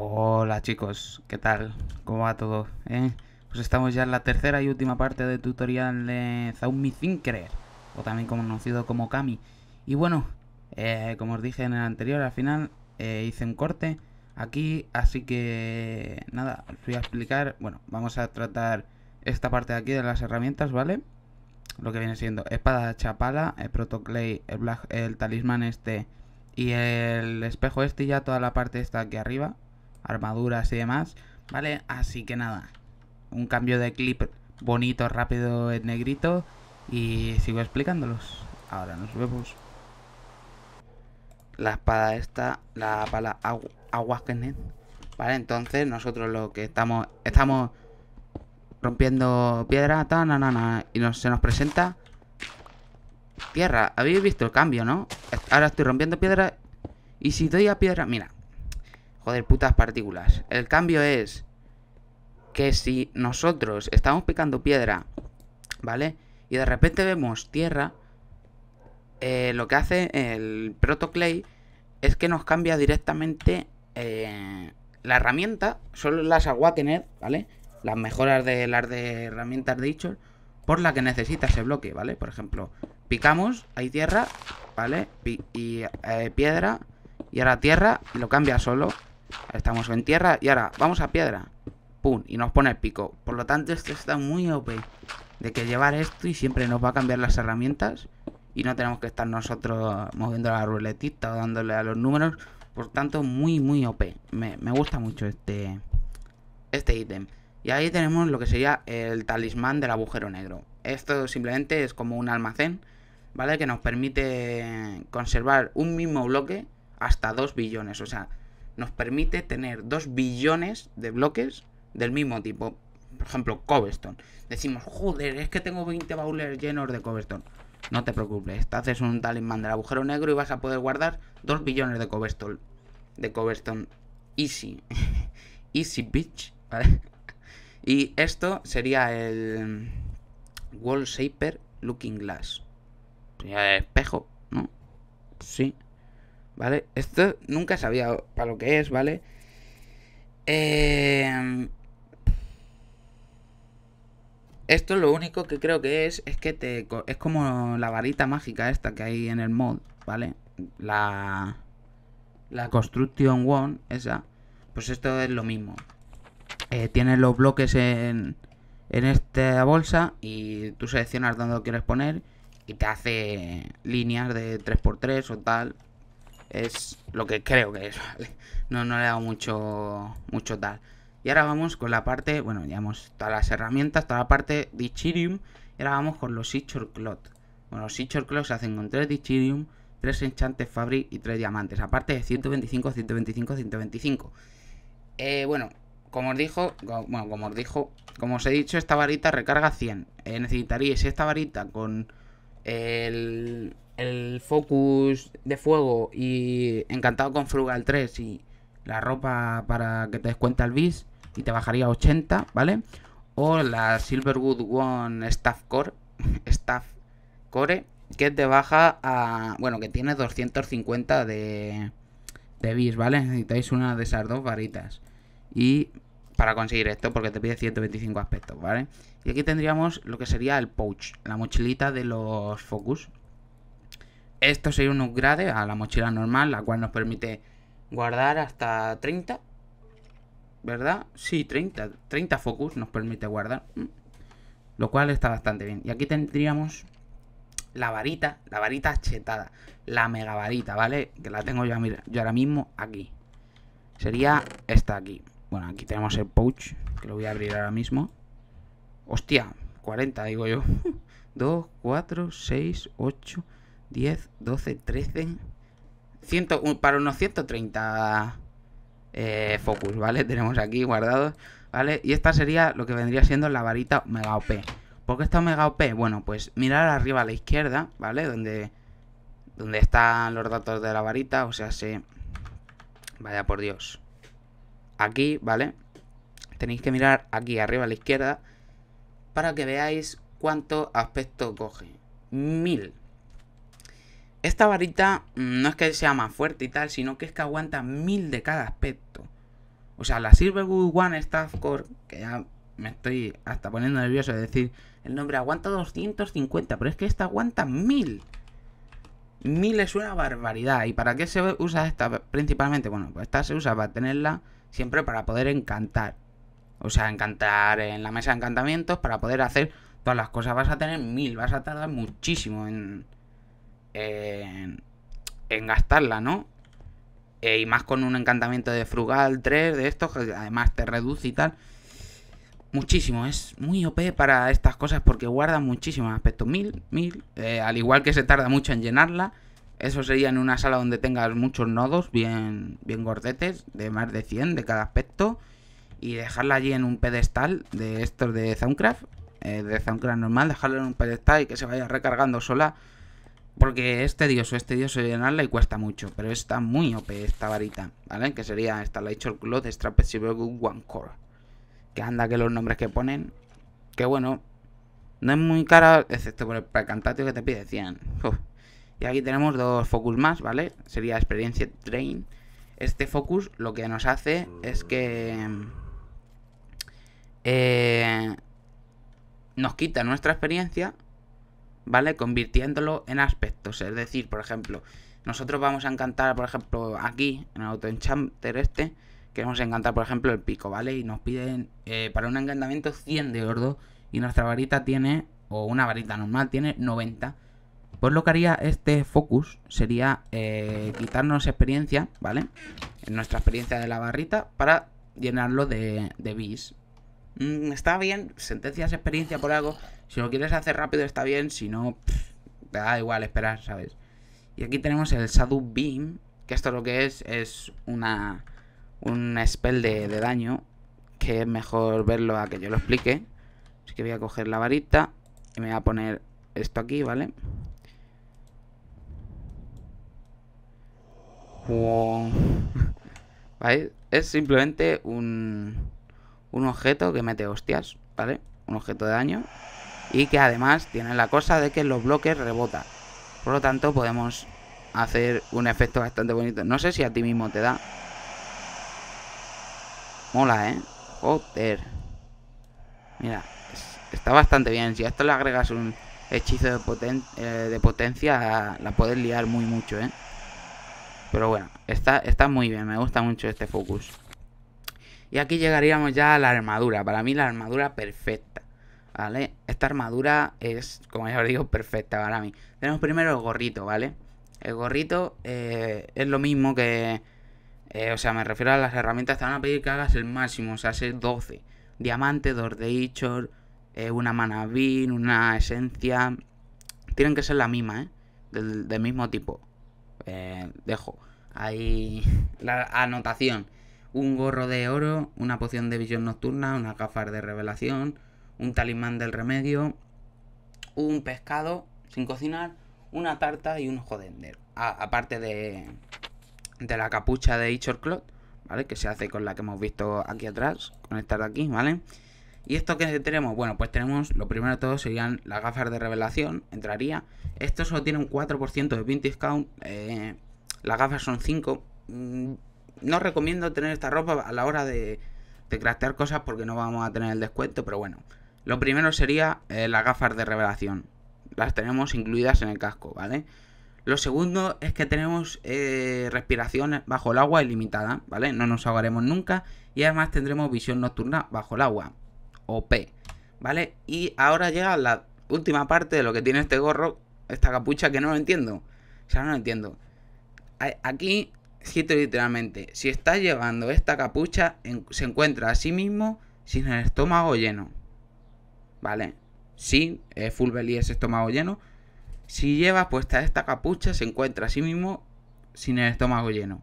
Hola chicos, ¿qué tal? ¿Cómo va todo? ¿Eh? Pues estamos ya en la tercera y última parte del tutorial de Zaumi Thinker, o también conocido como Kami. Y bueno, eh, como os dije en el anterior, al final eh, hice un corte aquí, así que nada, os voy a explicar, bueno, vamos a tratar esta parte de aquí de las herramientas, ¿vale? Lo que viene siendo espada chapala, el protoclay, el, el talismán este y el espejo este y ya toda la parte esta aquí arriba, armaduras y demás, ¿vale? Así que nada, un cambio de clip bonito, rápido en negrito y sigo explicándolos. Ahora nos vemos. La espada esta, la pala Aguasquenet ¿vale? Entonces nosotros lo que estamos, estamos rompiendo piedra, y nos, se nos presenta tierra. Habéis visto el cambio, ¿no? Ahora estoy rompiendo piedra y si doy a piedra, mira, Joder, putas partículas. El cambio es que si nosotros estamos picando piedra, ¿vale? Y de repente vemos tierra, eh, lo que hace el protoclay es que nos cambia directamente eh, la herramienta, solo las awakened, ¿vale? Las mejoras de las de herramientas de Ichor, por la que necesita ese bloque, ¿vale? Por ejemplo, picamos, hay tierra, ¿vale? y eh, piedra, y ahora tierra, lo cambia solo, Estamos en tierra y ahora vamos a piedra. Pum, y nos pone el pico. Por lo tanto, esto está muy OP. De que llevar esto y siempre nos va a cambiar las herramientas. Y no tenemos que estar nosotros moviendo la ruletita o dándole a los números. Por tanto, muy, muy OP. Me, me gusta mucho este este ítem. Y ahí tenemos lo que sería el talismán del agujero negro. Esto simplemente es como un almacén, ¿vale? Que nos permite conservar un mismo bloque hasta 2 billones. O sea, nos permite tener 2 billones de bloques del mismo tipo. Por ejemplo, Cobblestone. Decimos, joder, es que tengo 20 baúles llenos de Cobblestone. No te preocupes, te haces un talismán del agujero negro y vas a poder guardar 2 billones de Cobblestone. De Cobblestone. Easy. Easy, bitch. Y esto sería el Wall shaper Looking Glass. espejo, ¿no? Sí. ¿vale? Esto nunca sabía para lo que es, ¿vale? Em, esto lo único que creo que es es que te es como la varita mágica esta que hay en el mod, ¿vale? La la Construction One esa, pues esto es lo mismo. Eh, tienes los bloques en en esta bolsa y tú seleccionas dónde quieres poner y te hace líneas de 3x3 o tal, es lo que creo que es, ¿vale? No, no le he dado mucho, mucho tal. Y ahora vamos con la parte, bueno, ya hemos todas las herramientas, toda la parte de Y ahora vamos con los Seashore clot Bueno, los Seashore clot se hacen con 3 dichirium 3 Enchantes Fabric y 3 Diamantes. Aparte de 125, 125, 125. Eh, bueno, como os dijo, bueno, como os dijo, como os he dicho, esta varita recarga 100. Eh, necesitaríais esta varita con el, el focus de fuego y encantado con frugal 3 y la ropa para que te des cuenta el bis y te bajaría a 80, ¿vale? O la Silverwood One Staff Core, Staff Core, que te baja a, bueno, que tiene 250 de, de bis, ¿vale? Necesitáis una de esas dos varitas. Y para conseguir esto, porque te pide 125 aspectos, ¿vale? Y aquí tendríamos lo que sería el pouch, la mochilita de los focus. Esto sería un upgrade a la mochila normal, la cual nos permite guardar hasta 30, ¿verdad? Sí, 30, 30 focus nos permite guardar, lo cual está bastante bien. Y aquí tendríamos la varita, la varita chetada, la mega varita, ¿vale? Que la tengo yo, yo ahora mismo aquí. Sería esta aquí. Bueno, aquí tenemos el pouch, que lo voy a abrir ahora mismo. Hostia, 40, digo yo. 2, 4, 6, 8, 10, 12, 13... para unos 130 eh, focus, ¿vale? Tenemos aquí guardados, ¿vale? Y esta sería lo que vendría siendo la varita Mega OP. ¿Por qué está Mega OP? Bueno, pues mirar arriba a la izquierda, ¿vale? Donde, donde están los datos de la varita, o sea, se... Vaya por Dios aquí, ¿vale? Tenéis que mirar aquí arriba a la izquierda para que veáis cuánto aspecto coge. Mil Esta varita no es que sea más fuerte y tal, sino que es que aguanta 1000 de cada aspecto. O sea, la Silverwood One Staff Core, que ya me estoy hasta poniendo nervioso de decir el nombre, aguanta 250, pero es que esta aguanta mil Mil es una barbaridad. ¿Y para qué se usa esta principalmente? Bueno, pues esta se usa para tenerla siempre para poder encantar. O sea, encantar en la mesa de encantamientos para poder hacer todas las cosas. Vas a tener mil, vas a tardar muchísimo en, en, gastarla, ¿no? Eh, y más con un encantamiento de frugal 3 de estos, que además te reduce y tal. Muchísimo, es muy OP para estas cosas porque guarda muchísimos aspectos. Mil, mil, eh, al igual que se tarda mucho en llenarla eso sería en una sala donde tengas muchos nodos bien, bien gordetes, de más de 100 de cada aspecto. Y dejarla allí en un pedestal de estos de Soundcraft, eh, de Soundcraft normal, dejarlo en un pedestal y que se vaya recargando sola. Porque es tedioso, es tedioso llenarla y cuesta mucho. Pero está muy OP esta varita, ¿vale? Que sería esta Lightor Cloth Strappable One Core. Que anda que los nombres que ponen. Que bueno, no es muy cara, excepto por el precantatio que te pide 100. Y aquí tenemos dos focus más, ¿vale? Sería experiencia train. Este focus lo que nos hace es que... Eh, nos quita nuestra experiencia, ¿vale? Convirtiéndolo en aspectos. Es decir, por ejemplo, nosotros vamos a encantar, por ejemplo, aquí, en el auto este, queremos encantar, por ejemplo, el pico, ¿vale? Y nos piden eh, para un encantamiento 100 de gordo y nuestra varita tiene, o una varita normal, tiene 90. Pues lo que haría este focus sería eh, quitarnos experiencia, ¿vale? En nuestra experiencia de la barrita para llenarlo de, bees. bis. Mm, está bien, sentencias experiencia por algo. Si lo quieres hacer rápido está bien, si no, te da igual esperar, ¿sabes? Y aquí tenemos el Sadu Beam, que esto lo que es es una un spell de, daño, que es mejor verlo a que yo lo explique. Así que voy a coger la varita y me voy a poner esto aquí, ¿vale? vale Es simplemente un, objeto que mete hostias, ¿vale? Un objeto de daño. Y que además tiene la cosa de que los bloques rebota Por lo tanto, podemos hacer un efecto bastante bonito. No sé si a ti mismo te da. Mola, ¿eh? Joder. Mira, está bastante bien. Si a esto le agregas un hechizo de, eh, de potencia, la puedes liar muy mucho, ¿eh? Pero bueno, está, está muy bien, me gusta mucho este focus. Y aquí llegaríamos ya a la armadura. Para mí la armadura perfecta. ¿Vale? Esta armadura es, como ya os digo, perfecta para mí. Tenemos primero el gorrito, ¿vale? El gorrito eh, es lo mismo que... Eh, o sea, me refiero a las herramientas. Te van a pedir que hagas el máximo, o sea, ser 12. Diamante, 2 de Ichor, eh, una mana una esencia. Tienen que ser la misma, ¿eh? del mismo tipo. Eh, dejo ahí la anotación. Un gorro de oro, una poción de visión nocturna, Una cafar de revelación, un talismán del remedio, un pescado sin cocinar, una tarta y un ojo aparte de, de la capucha de Ichor Cloth ¿vale? Que se hace con la que hemos visto aquí atrás, con esta de aquí, ¿vale? vale ¿Y esto qué tenemos? Bueno, pues tenemos, lo primero de todo serían las gafas de revelación, entraría. Esto solo tiene un 4% de pin discount, eh, las gafas son 5. Mm, no recomiendo tener esta ropa a la hora de, de craftear cosas porque no vamos a tener el descuento, pero bueno. Lo primero sería eh, las gafas de revelación. Las tenemos incluidas en el casco, ¿vale? Lo segundo es que tenemos eh, respiración bajo el agua ilimitada, ¿vale? No nos ahogaremos nunca y además tendremos visión nocturna bajo el agua. P, ¿vale? Y ahora llega la última parte de lo que tiene este gorro, esta capucha que no lo entiendo. O sea, no lo entiendo. Aquí, cito literalmente, si está llevando esta capucha, se encuentra a sí mismo sin el estómago lleno. ¿Vale? Sí, es full belly es estómago lleno. Si lleva puesta esta capucha, se encuentra a sí mismo sin el estómago lleno.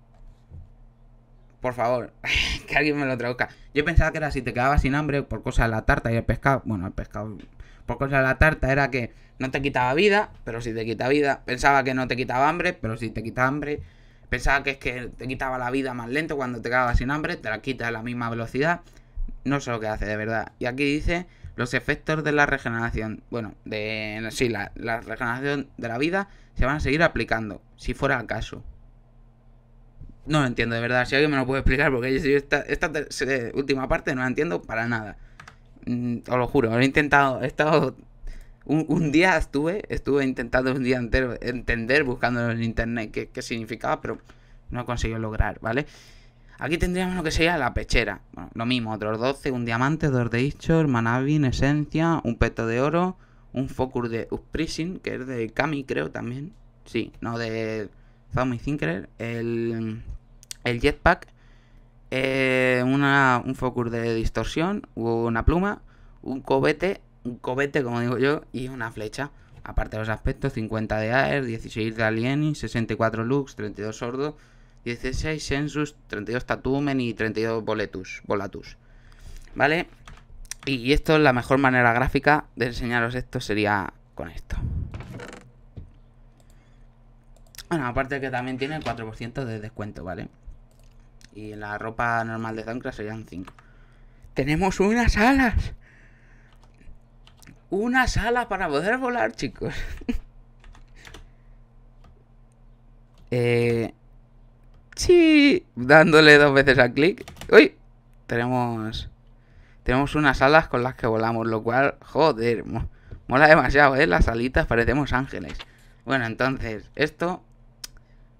Por favor. que alguien me lo traduzca. Yo pensaba que era si te quedabas sin hambre por cosa de la tarta y el pescado. Bueno, el pescado. Por cosa de la tarta era que no te quitaba vida, pero si te quita vida. Pensaba que no te quitaba hambre, pero si te quita hambre. Pensaba que es que te quitaba la vida más lento cuando te quedabas sin hambre, te la quita a la misma velocidad. No sé lo que hace, de verdad. Y aquí dice los efectos de la regeneración, bueno, de sí, la, la, regeneración de la vida se van a seguir aplicando, si fuera el caso. No lo entiendo, de verdad. Si alguien me lo puede explicar, porque esta, eh, última parte no la entiendo para nada. Mm, os lo juro, he intentado. He estado. Un, día estuve, estuve intentando un día entero entender, buscando en internet qué, significaba, pero no he conseguido lograr, ¿vale? Aquí tendríamos lo que sería la pechera. Bueno, lo mismo, otros 12, un diamante, dos de Ichor, Manabin, Esencia, un peto de oro, un Focus de Uprising que es de Kami, creo también. Sí, no, de Zombie Thinker. El el jetpack, eh, una, un focus de distorsión, una pluma, un cobete, un cobete como digo yo, y una flecha. Aparte de los aspectos, 50 de AER, 16 de Alieni, 64 Lux, 32 Sordo, 16 Sensus, 32 Tatumen y 32 Boletus, Volatus. ¿Vale? Y esto es la mejor manera gráfica de enseñaros esto sería con esto. Bueno, aparte que también tiene el 4% de descuento, ¿vale? Y en la ropa normal de Zancra serían 5. ¡Tenemos unas alas! Una alas para poder volar, chicos! eh... Sí, dándole dos veces al clic. ¡Uy! Tenemos... Tenemos unas alas con las que volamos, lo cual, joder, mola demasiado, ¿eh? Las alitas parecemos ángeles. Bueno, entonces, esto...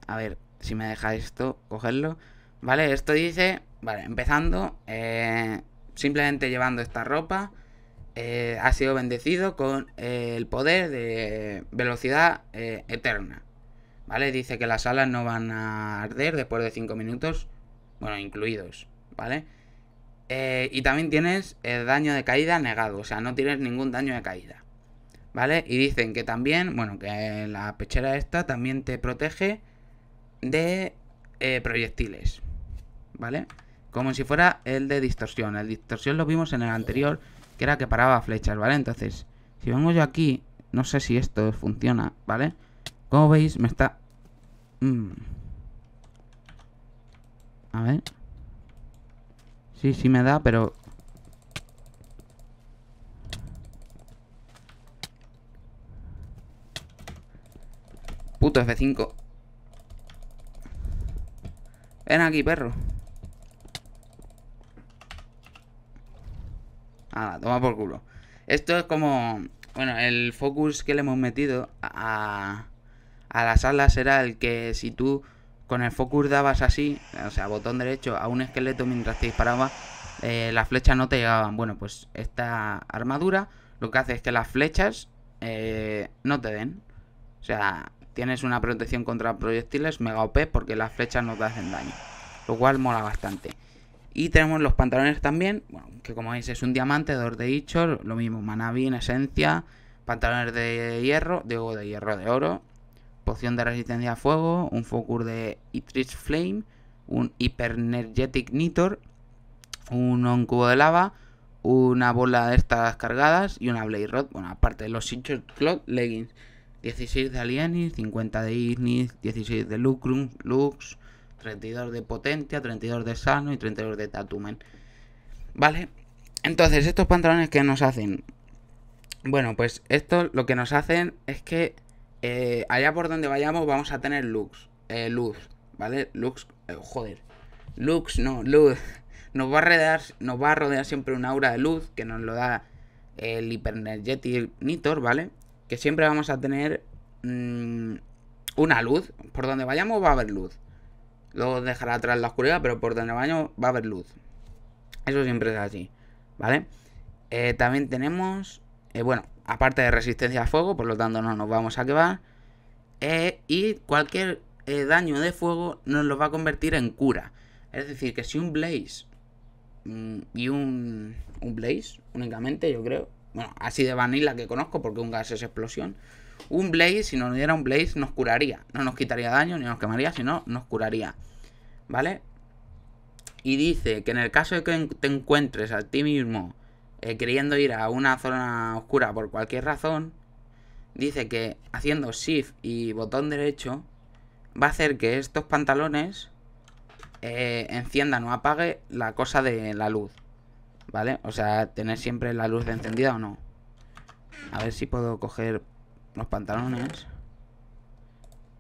A ver, si me deja esto, cogerlo. ¿Vale? Esto dice, vale, empezando, eh, simplemente llevando esta ropa, eh, ha sido bendecido con eh, el poder de velocidad eterna. ¿Vale? Dice que las alas no van a arder después de 5 minutos, bueno, incluidos, ¿vale? y también tienes el daño de caída negado, o sea, no tienes ningún daño de caída. ¿Vale? Y dicen que también, bueno, que la pechera esta también te protege de proyectiles. ¿vale? Como si fuera el de distorsión. El distorsión lo vimos en el anterior, que era que paraba flechas, ¿vale? Entonces, si vengo yo aquí, no sé si esto funciona, ¿vale? Como veis, me está... Mm. A ver. Sí, sí me da, pero... Puto F5. Ven aquí, perro. Ah, toma por culo. Esto es como. Bueno, el focus que le hemos metido a, a las alas era el que si tú con el focus dabas así, o sea, botón derecho a un esqueleto mientras te disparaba, eh, las flechas no te llegaban. Bueno, pues esta armadura lo que hace es que las flechas eh, no te den. O sea, tienes una protección contra proyectiles mega OP porque las flechas no te hacen daño. Lo cual mola bastante. Y tenemos los pantalones también, bueno, que como veis es un diamante, dos de dicho, lo mismo, manabí en esencia, pantalones de hierro, digo de hierro de oro, poción de resistencia a fuego, un focus de Itrich Flame, un Hypernergetic Nitor, un, cubo de lava, una bola de estas cargadas y una Blade Rod, bueno, aparte de los ichor Cloth Leggings. 16 de Alienis, 50 de Ignis, 16 de Lucrum, Lux, 32 de potencia, 32 de sano y 32 de tatumen. ¿Vale? Entonces, estos pantalones que nos hacen. Bueno, pues esto lo que nos hacen es que eh, allá por donde vayamos vamos a tener lux. Eh, luz, ¿vale? Lux, eh, joder. Lux, no, luz. Nos va, a rodear, nos va a rodear siempre una aura de luz que nos lo da el Hypernergetic Nitor, ¿vale? Que siempre vamos a tener mm, una luz. Por donde vayamos va a haber luz. Luego dejará atrás la oscuridad, pero por donde baño va a haber luz. Eso siempre es así, ¿vale? Eh, también tenemos, eh, bueno, aparte de resistencia a fuego, por lo tanto no nos vamos a quemar. Eh, y cualquier daño de fuego nos lo va a convertir en cura. Es decir, que si un Blaze mm, y un, un Blaze únicamente, yo creo, bueno, así de vanilla que conozco, porque un gas es explosión un Blaze, si nos diera un Blaze, nos curaría. No nos quitaría daño ni nos quemaría, sino nos curaría. ¿Vale? Y dice que en el caso de que te encuentres a ti mismo eh, queriendo ir a una zona oscura por cualquier razón, dice que haciendo Shift y botón derecho va a hacer que estos pantalones eh, enciendan o apague la cosa de la luz. ¿Vale? O sea, tener siempre la luz de encendida o no. A ver si puedo coger los pantalones.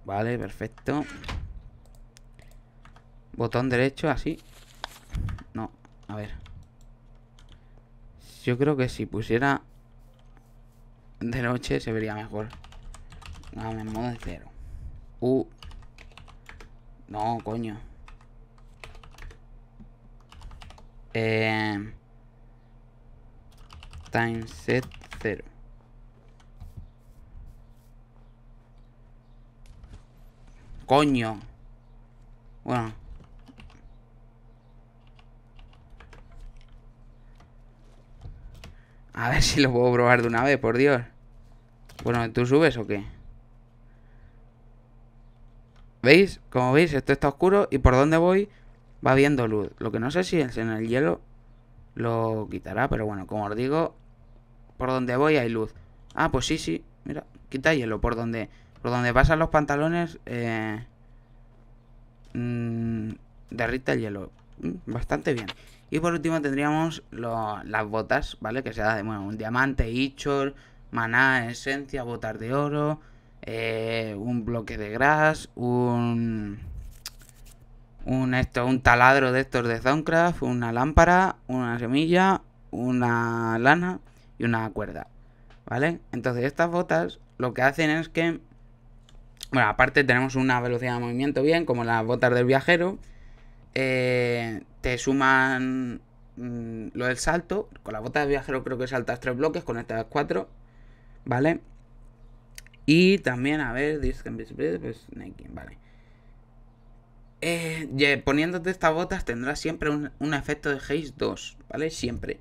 Vale, perfecto. Botón derecho, así. No, a ver. Yo creo que si pusiera de noche se vería mejor. No, me modo cero. Uh. No, coño. Eh. Time set cero Coño. Bueno. A ver si lo puedo probar de una vez, por Dios. Bueno, ¿tú subes o qué? ¿Veis? Como veis, esto está oscuro y por donde voy va viendo luz. Lo que no sé si es en el hielo lo quitará, pero bueno, como os digo, por donde voy hay luz. Ah, pues sí, sí, mira, quita hielo por donde por donde pasan los pantalones, eh, mm, derrita el hielo. Mm, bastante bien. Y por último tendríamos las botas, ¿vale? Que sea de bueno, un diamante, ichor, maná, esencia, botas de oro, eh, un bloque de gras, un esto, un taladro de estos de Zoncraft, una lámpara, una semilla, una lana y una cuerda, ¿vale? Entonces estas botas lo que hacen es que bueno, aparte tenemos una velocidad de movimiento bien, como las botas del viajero. Eh, te suman mm, lo del salto. Con las botas del viajero creo que saltas tres bloques, con estas cuatro. ¿Vale? Y también, a ver, pues, vale. Eh, poniéndote estas botas tendrás siempre un, efecto de haste 2, ¿vale? Siempre.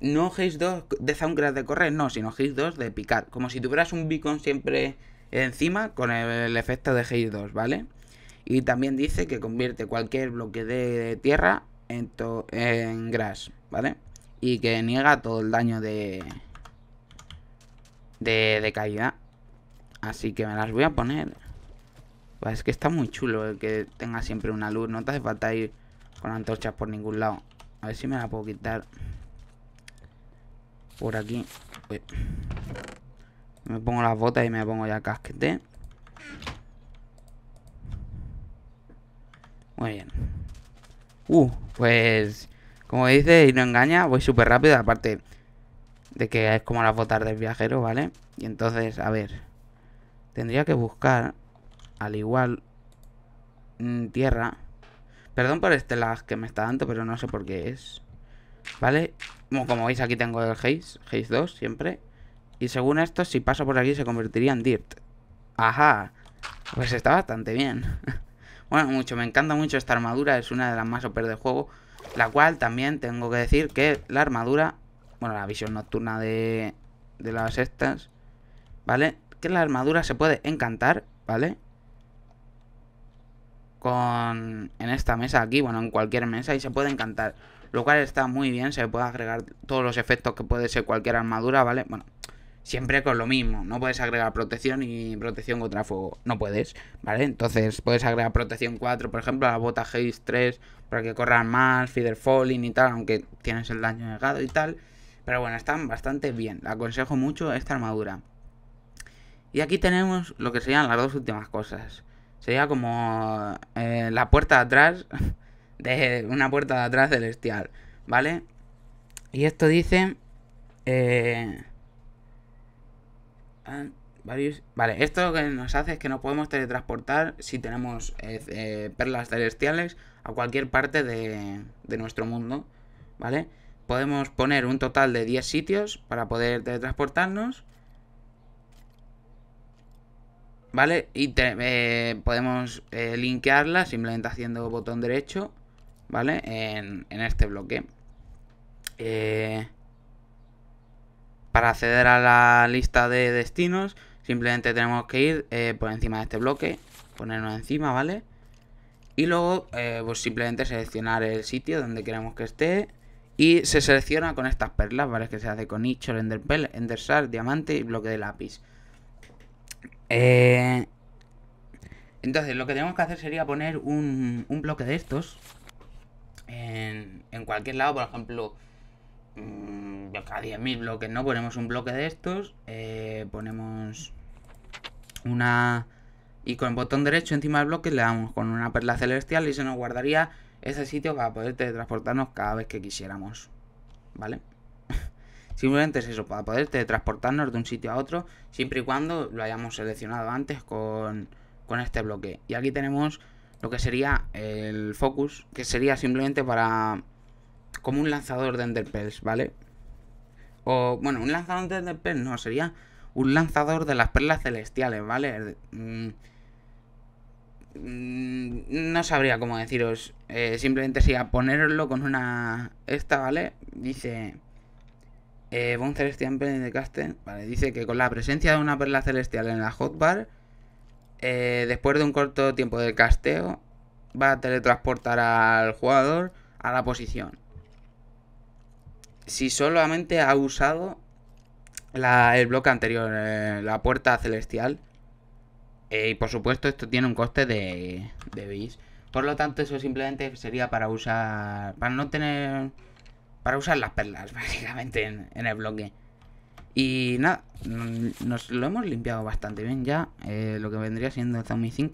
No haste 2 de Soundcraft de correr, no, sino haste 2 de picar. Como si tuvieras un beacon siempre encima con el, efecto de g 2, ¿vale? Y también dice que convierte cualquier bloque de tierra en, en grass, ¿vale? Y que niega todo el daño de, de, caída. Así que me las voy a poner. Pues es que está muy chulo el que tenga siempre una luz. No te hace falta ir con antorchas por ningún lado. A ver si me la puedo quitar. Por aquí. Me pongo las botas y me pongo ya casquete. Muy bien. Uh, pues... Como dice y no engaña, voy súper rápido. Aparte de que es como las botas del viajero, ¿vale? Y entonces, a ver... Tendría que buscar... Al igual... Mm, tierra... Perdón por este lag que me está dando, pero no sé por qué es. ¿Vale? Como, como veis, aquí tengo el Haze, Haze 2 siempre. Y según esto, si paso por aquí se convertiría en dirt. Ajá. Pues está bastante bien. bueno, mucho. Me encanta mucho esta armadura. Es una de las más oper del juego. La cual también tengo que decir que la armadura... Bueno, la visión nocturna de, de las estas. ¿Vale? Que la armadura se puede encantar. ¿Vale? Con... En esta mesa aquí. Bueno, en cualquier mesa. Y se puede encantar. Lo cual está muy bien. Se puede agregar todos los efectos que puede ser cualquier armadura. ¿Vale? Bueno siempre con lo mismo. No puedes agregar protección y protección contra fuego. No puedes, ¿vale? Entonces puedes agregar protección 4, por ejemplo, a la bota Haze 3 para que corran más, Feeder Falling y tal, aunque tienes el daño negado y tal. Pero bueno, están bastante bien. Le aconsejo mucho esta armadura. Y aquí tenemos lo que serían las dos últimas cosas. Sería como eh, la puerta de atrás, de una puerta de atrás celestial, ¿vale? Y esto dice... Eh, Vale, esto que nos hace es que no podemos teletransportar si tenemos eh, eh, perlas celestiales a cualquier parte de, nuestro mundo, ¿vale? Podemos poner un total de 10 sitios para poder teletransportarnos, ¿vale? Y eh, podemos linkearla simplemente haciendo botón derecho, ¿vale? En, en este bloque. Eh... Para acceder a la lista de destinos, simplemente tenemos que ir eh, por encima de este bloque, ponernos encima, ¿vale? Y luego, eh, pues simplemente seleccionar el sitio donde queremos que esté. Y se selecciona con estas perlas, ¿vale? Que se hace con Nichol, ender Endersar, Diamante y bloque de lápiz. Eh, entonces, lo que tenemos que hacer sería poner un, bloque de estos en, cualquier lado, por ejemplo... Mm, cada 10.000 bloques, ¿no? Ponemos un bloque de estos, eh, ponemos una... Y con el botón derecho encima del bloque le damos con una perla celestial y se nos guardaría ese sitio para poder teletransportarnos cada vez que quisiéramos. ¿Vale? Simplemente es eso, para poder teletransportarnos de un sitio a otro, siempre y cuando lo hayamos seleccionado antes con, con este bloque. Y aquí tenemos lo que sería el focus, que sería simplemente para... como un lanzador de enderpearls, ¿vale? O, bueno, un lanzador de perlas, no, sería un lanzador de las perlas celestiales, ¿vale? Mm, mm, no sabría cómo deciros. Eh, simplemente si a ponerlo con una. Esta, ¿vale? Dice. Eh, Bon Celestial de casting, Vale, dice que con la presencia de una perla celestial en la hotbar. Eh, después de un corto tiempo de casteo. Va a teletransportar al jugador a la posición si solamente ha usado el bloque anterior, eh, la puerta celestial. Eh, y por supuesto esto tiene un coste de, de Por lo tanto eso simplemente sería para usar... Para no tener... Para usar las perlas básicamente en, el bloque. Y nada, mm, nos lo hemos limpiado bastante bien ya. Eh, lo que vendría siendo el zombie sin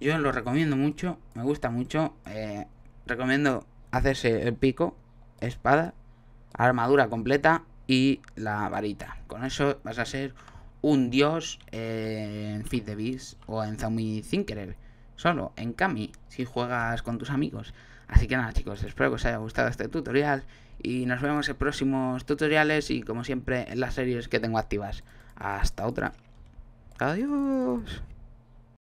Yo lo recomiendo mucho, me gusta mucho. recomiendo hacerse el pico, espada armadura completa y la varita. Con eso vas a ser un dios en Fit the Beast o en Zombie Thinkerer. Solo en Kami, si juegas con tus amigos. Así que nada chicos, espero que os haya gustado este tutorial y nos vemos en próximos tutoriales y como siempre en las series que tengo activas. Hasta otra. Adiós.